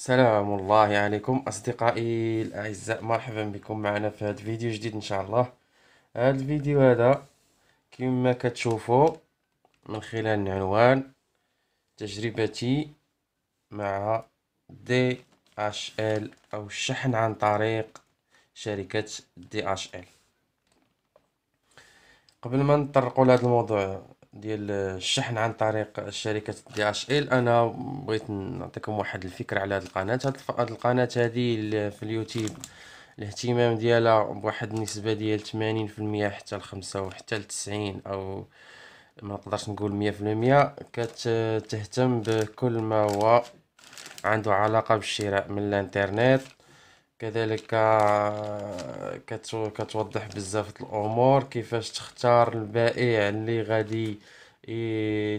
سلام الله عليكم اصدقائي الاعزاء مرحبا بكم معنا في هذا الفيديو جديد ان شاء الله هذا الفيديو هذا كما كتشوفوا من خلال العنوان تجربتي مع دي اش ال او الشحن عن طريق شركة دي اش ال قبل ما نطرقوا لهذا الموضوع ديال الشحن عن طريق شركة دي اش ال انا بغيت نعطيكم واحد الفكرة على هاد القناة هاد القناة هادي في اليوتيوب الاهتمام ديالها بواحد النسبة ديال 80% حتى لخمسة وحتى لتسعين او ما نقدرش نقول مية في المية كتهتم بكل ما هو عنده علاقة بالشراء من الانترنت كذلك كتوضح بزاف الامور كيفاش تختار البائع اللي غادي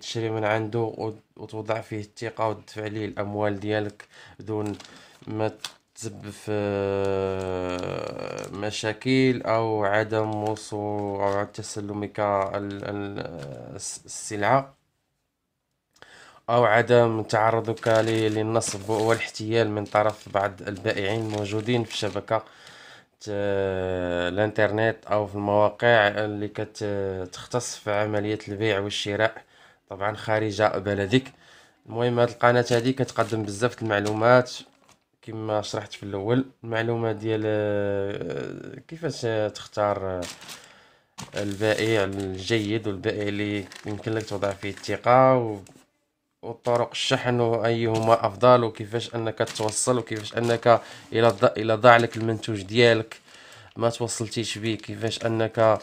تشري من عنده وتوضع فيه الثقه وتدفع ليه الاموال ديالك دون ما تسبب في مشاكل او عدم وصول او تسلمك السلعه أو عدم تعرضك للنصب والاحتيال من طرف بعض البائعين الموجودين في شبكة الانترنت أو في المواقع اللي كتختص في عملية البيع والشراء طبعا خارج بلدك المهم هاد القناة هادي كتقدم بزاف المعلومات كما شرحت في الاول المعلومات ديال كيفاش تختار البائع الجيد والبائع اللي يمكن لك توضع فيه الثقه وطرق الشحن وايهما افضل وكيفاش انك توصل وكيفاش انك الى الى ضاع لك المنتوج ديالك ما توصلتيش به كيفاش انك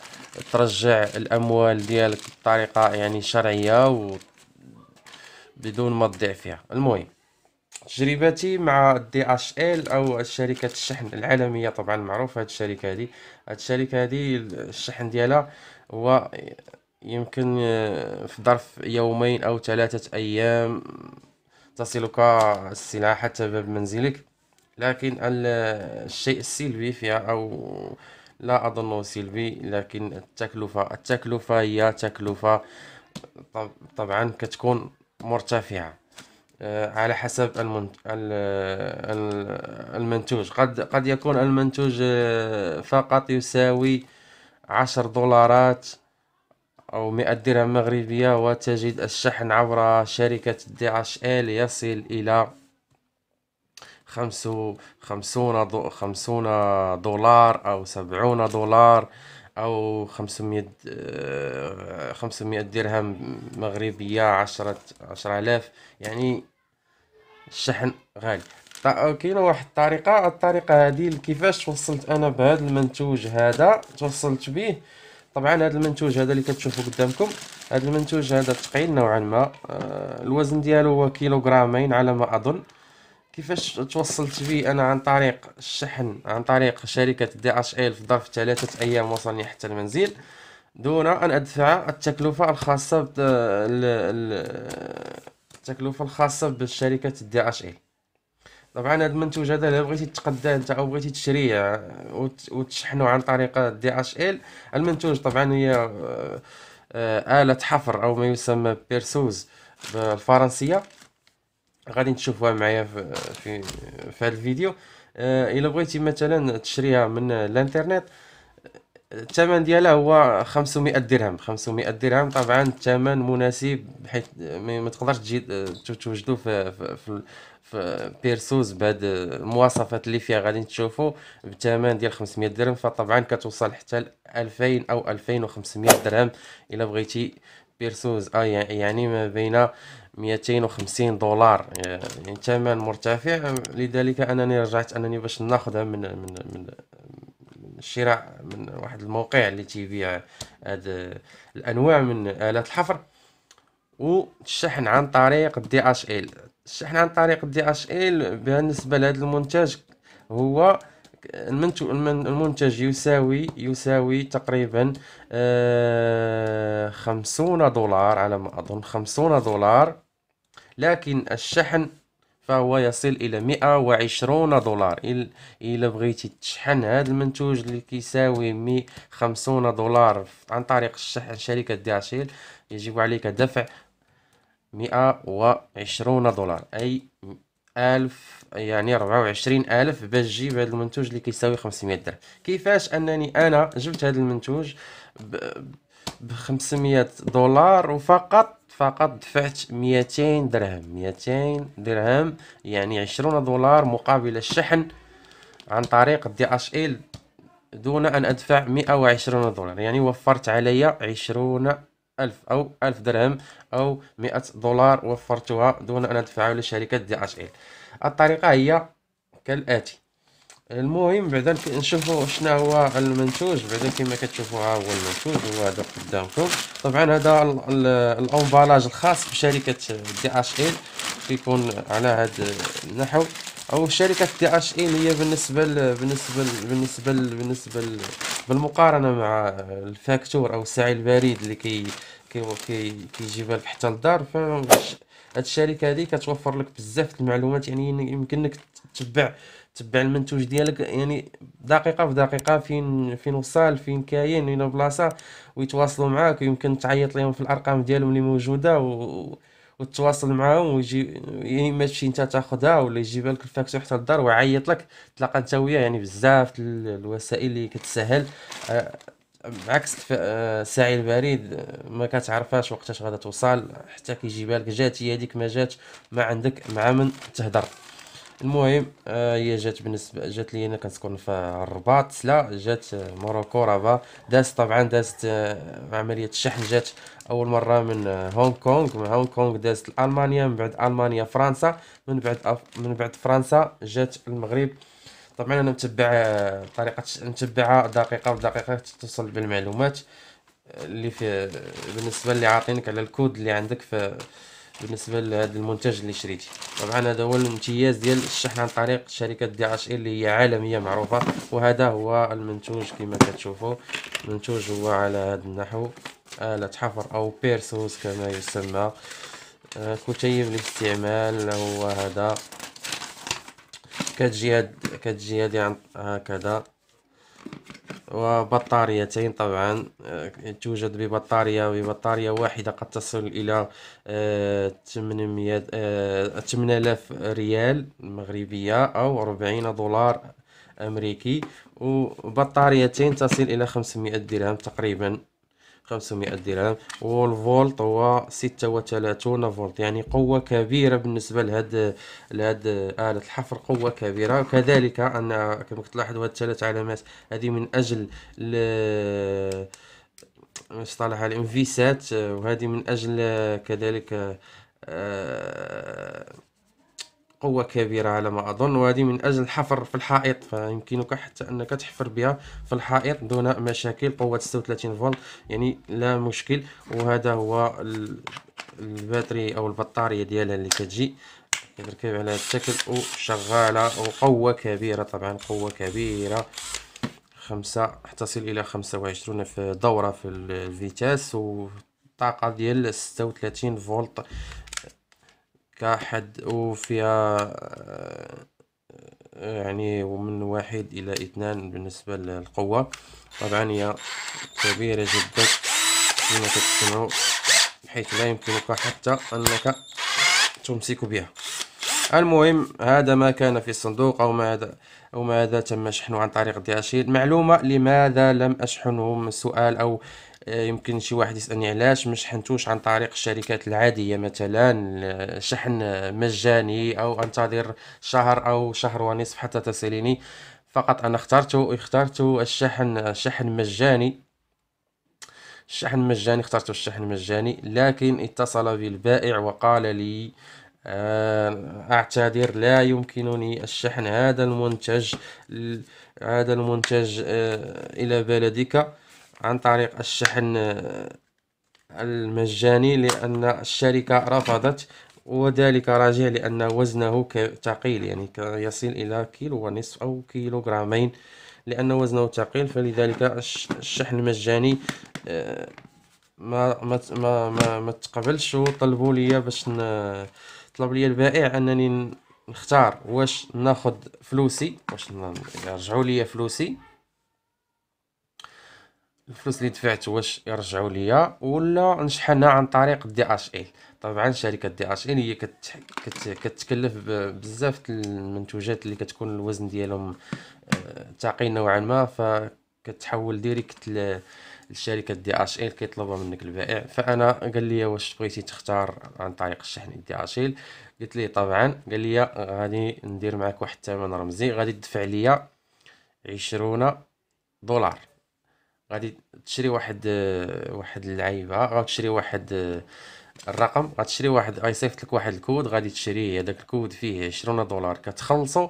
ترجع الاموال ديالك بطريقه يعني شرعيه و بدون ما تضيع فيها المهم تجربتي مع دي اش ال او شركه الشحن العالميه طبعا معروفه هذه الشركه هذه هاد الشركه هادي الشحن ديالها هو يمكن آه، في ظرف يومين أو ثلاثة أيام تصلك السلعة حتى باب منزلك لكن آه، الشيء السلبي فيها أو لا أظنه سلبي لكن التكلفة التكلفة هي تكلفة طبعا كتكون مرتفعة آه، على حسب المنتوج قد قد يكون المنتوج فقط يساوي عشر دولارات أو 100 درهم مغربية وتجد الشحن عبر شركة دي اش ال يصل إلى خمسو خمسون دو خمسون دولار أو سبعون دولار أو خمسمية آه، خمسمية درهم مغربية عشرة عشرة آلاف يعني الشحن غالي كاينه واحد الطريقه الطريقه هذه كيفاش توصلت انا بهذا المنتوج هذا توصلت به طبعا هذا المنتوج هذا اللي كتشوفوا قدامكم هذا المنتوج هذا ثقيل نوعا ما آه، الوزن ديالو هو كيلوغرامين على ما اظن كيفاش توصلت به انا عن طريق الشحن عن طريق شركه دي اش ال في ظرف ثلاثه ايام وصلني حتى المنزل دون ان ادفع التكلفه الخاصه التكلفه الخاصه بشركه دي اش ال طبعا هذا المنتوج هذا الا بغيتي تقداه انت او بغيتي تشريه آه، وتشحنه عن طريق دي اش ال المنتوج طبعا هي آه، آه، آلة حفر او ما يسمى بيرسوز بالفرنسية غادي تشوفوها معايا في في, في هذا الفيديو الا بغيتي مثلا تشريها من الانترنت الثمن ديالها هو 500 درهم 500 درهم طبعا الثمن مناسب بحيث ما تقدرش تجي توجدو في في في بيرسوز بهاد المواصفات اللي فيها غادي تشوفوا بثمن ديال 500 درهم فطبعا كتوصل حتى ل 2000 او 2500 درهم الا بغيتي بيرسوز اه يعني ما بين 250 دولار يعني ثمن مرتفع لذلك انني رجعت انني باش ناخذها من من من الشراء من واحد الموقع اللي تيبيع هاد الانواع من الات الحفر والشحن عن طريق الدي اش ال الشحن عن طريق الدي اش ال بالنسبه لهذا المنتج هو المنتج يساوي يساوي تقريبا آه، خمسون دولار على ما اظن خمسون دولار لكن الشحن فهو يصل الى 120 دولار الى بغيتي تشحن هذا المنتوج اللي كيساوي 150 دولار عن طريق الشحن شركه دياتشيل يجب عليك دفع 120 دولار اي ألف يعني ربعة وعشرين ألف باش تجيب هذا المنتوج اللي كيساوي 500 درهم كيفاش أنني أنا جبت هذا المنتوج ب 500 دولار وفقط فقط دفعت 200 درهم 200 درهم يعني 20 دولار مقابل الشحن عن طريق دي اش ال دون ان ادفع 120 دولار يعني وفرت عليا 20 ألف أو ألف درهم أو مئة دولار وفرتها دون أن أدفعها لشركة دي اش ال الطريقة هي كالآتي المهم بعدا نشوفوا شنو هو المنتوج بعدا كما كتشوفوا ها هو المنتوج هو هذا قدامكم طبعا هذا الامبالاج الخاص بشركه دي اش ال كيكون على هذا النحو او شركه دي اش ال هي بالنسبه ل بالنسبه ل بالنسبه ل بالنسبه ل بالمقارنه مع الفاكتور او السعي البريد اللي كي كي كيجيبها لك حتى للدار ف هذه الشركه هذه كتوفر لك بزاف المعلومات يعني يمكنك تتبع تبع المنتوج ديالك يعني دقيقه في دقيقه فين فين وصل فين كاين وين بلاصه ويتواصلوا معاك ويمكن تعيط لهم في الارقام ديالهم اللي موجوده و... وتواصل معاهم ويجي يا يعني اما تمشي انت تاخذها ولا يجيبها لك الفاكتور حتى للدار ويعيط لك تلاقى انت وياه يعني بزاف الوسائل اللي كتسهل آه، عكس آه، الساعي البريد ما كتعرفاش وقتاش غادا توصل حتى كيجيبها لك جات هي هذيك ما جاتش ما عندك مع من تهضر المهم آه هي جات بالنسبه جات لي انا كنسكن في الرباط لا جات موروكو رابا دازت طبعا دازت آه عمليه الشحن جات اول مره من آه، هونغ كونغ من هونغ كونغ دازت المانيا من بعد المانيا فرنسا من بعد أف... من بعد فرنسا جات المغرب طبعا انا متبع آه، طريقه متبعها دقيقه بدقيقه توصل بالمعلومات اللي في بالنسبه اللي عاطينك على الكود اللي عندك في بالنسبه لهذا المنتج اللي شريتي طبعا هذا هو الامتياز ديال الشحن عن طريق شركه دي اتش اللي هي عالميه معروفه وهذا هو المنتوج كما كتشوفوا المنتوج هو على هذا النحو آلة حفر أو بيرسوس كما يسمى آه كتيب الاستعمال هو هذا كتجي هذه كتجي هادي هكذا وبطاريتين طبعا آه، توجد ببطارية ببطارية واحدة قد تصل إلى 800 آه، 8000 آه، ريال مغربية أو 40 دولار أمريكي وبطاريتين تصل إلى 500 درهم تقريبا 500 درهم والفولت هو 36 فولت يعني قوة كبيرة بالنسبة لهاد لهاد آلة الحفر قوة كبيرة وكذلك أن كما تلاحظوا هاد الثلاث علامات هذه من أجل مصطلح الانفيسات وهذه من أجل كذلك آه قوة كبيرة على ما أظن وهذه من أجل الحفر في الحائط فيمكنك حتى أنك تحفر بها في الحائط دون مشاكل قوة 36 فولت يعني لا مشكل وهذا هو الباتري أو البطارية ديالها اللي كتجي كتركب على الشكل وشغالة وقوة كبيرة طبعا قوة كبيرة خمسة تصل إلى خمسة وعشرون في دورة في الفيتاس والطاقة ديال ستة وثلاثين فولت كحد أوفيا آه، يعني ومن واحد إلى اثنان بالنسبة للقوة طبعا هي كبيرة جدا كما تسمعوا بحيث لا يمكنك حتى أنك تمسك بها المهم هذا ما كان في الصندوق أو ماذا أو ماذا تم شحنه عن طريق دياشيل معلومة لماذا لم أشحنه من سؤال أو آه، يمكن شي واحد يسالني علاش ما شحنتوش عن طريق الشركات العاديه مثلا آه، شحن مجاني او انتظر شهر او شهر ونصف حتى تصلني فقط انا اخترت اخترت الشحن شحن مجاني الشحن مجاني اخترت الشحن مجاني لكن اتصل بي البائع وقال لي آه، اعتذر لا يمكنني الشحن هذا المنتج هذا المنتج الى بلدك عن طريق الشحن آه، المجاني لأن الشركة رفضت وذلك راجع لأن وزنه ثقيل يعني يصل إلى كيلو ونصف أو كيلوغرامين لأن وزنه ثقيل فلذلك الشحن المجاني آه، ما ما ما ما, ما تقبلش وطلبوا لي باش طلب لي البائع انني نختار واش ناخذ فلوسي واش يرجعوا لي فلوسي الفلوس اللي دفعت واش يرجعوا ليا ولا نشحنها عن طريق دي اش ال طبعا شركه دي اش ال هي كت... كتكلف بزاف المنتوجات اللي كتكون الوزن ديالهم ثقيل آه، نوعا ما فكتحول ديريكت لشركه دي اش ال كيطلبها منك البائع فانا قال لي واش بغيتي تختار عن طريق الشحن دي اش ال قلت ليه طبعا قال لي غادي ندير معاك واحد الثمن رمزي غادي تدفع ليا عشرون دولار غادي تشري واحد واحد اللعيبه غتشري واحد الرقم غتشري واحد غيصيفط لك واحد الكود غادي تشري هذاك الكود فيه 20 دولار كتخلصو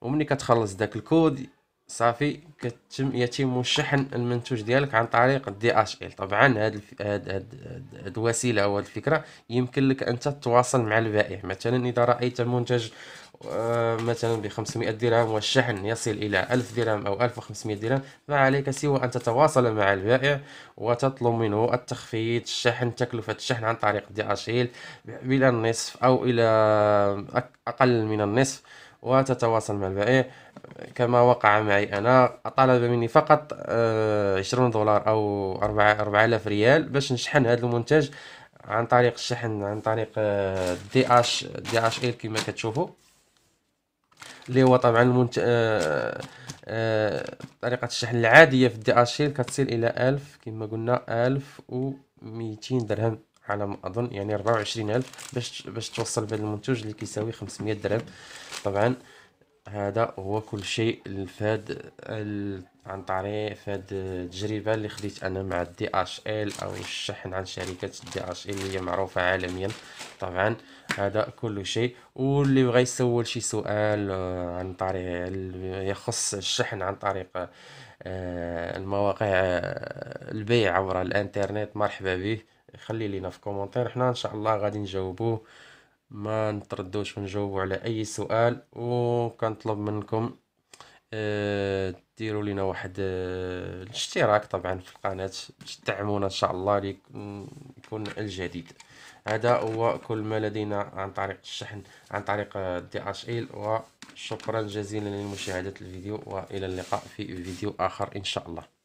ومني كتخلص داك الكود صافي كتم يتم شحن المنتوج ديالك عن طريق الدي اش ال طبعا هاد هاد هاد, الوسيله او هاد الفكره يمكن لك انت تتواصل مع البائع مثلا اذا رايت منتج آه، مثلا ب 500 درهم والشحن يصل إلى 1000 درهم أو 1500 درهم فعليك سوى أن تتواصل مع البائع وتطلب منه التخفيض الشحن تكلفة الشحن عن طريق دي أشيل إلى النصف أو إلى أقل من النصف وتتواصل مع البائع كما وقع معي انا طلب مني فقط آه، عشرون دولار او 4000 آلاف ريال باش نشحن هذا المنتج عن طريق الشحن عن طريق آه، دي اش دي اش ال كما كتشوفوا اللي هو طبعا المنت... آه... آه... طريقه الشحن العاديه في الدي اتشيل كتصل الى 1000 كما قلنا 1200 درهم على ما اظن يعني 24000 باش باش توصل بهذا المنتوج اللي كيساوي 500 درهم طبعا هذا هو كل شيء في عن طريق في هاد التجربة اللي خديت انا مع الدي اش ال او الشحن عن شركة الدي اش ال اللي هي معروفة عالميا طبعا هذا كل شيء واللي بغى يسول شي سؤال آه، عن طريق يخص الشحن عن طريق آه، المواقع آه، البيع عبر الانترنت مرحبا به خلي لينا في كومنتير حنا ان شاء الله غادي نجاوبوه ما نتردوش ونجاوبوا على اي سؤال وكنطلب منكم آه، ديروا لنا واحد آه، الاشتراك طبعا في القناه تدعمونا ان شاء الله يكون الجديد هذا هو كل ما لدينا عن طريق الشحن عن طريق آه، دي اش ال وشكرا جزيلا لمشاهده الفيديو والى اللقاء في فيديو اخر ان شاء الله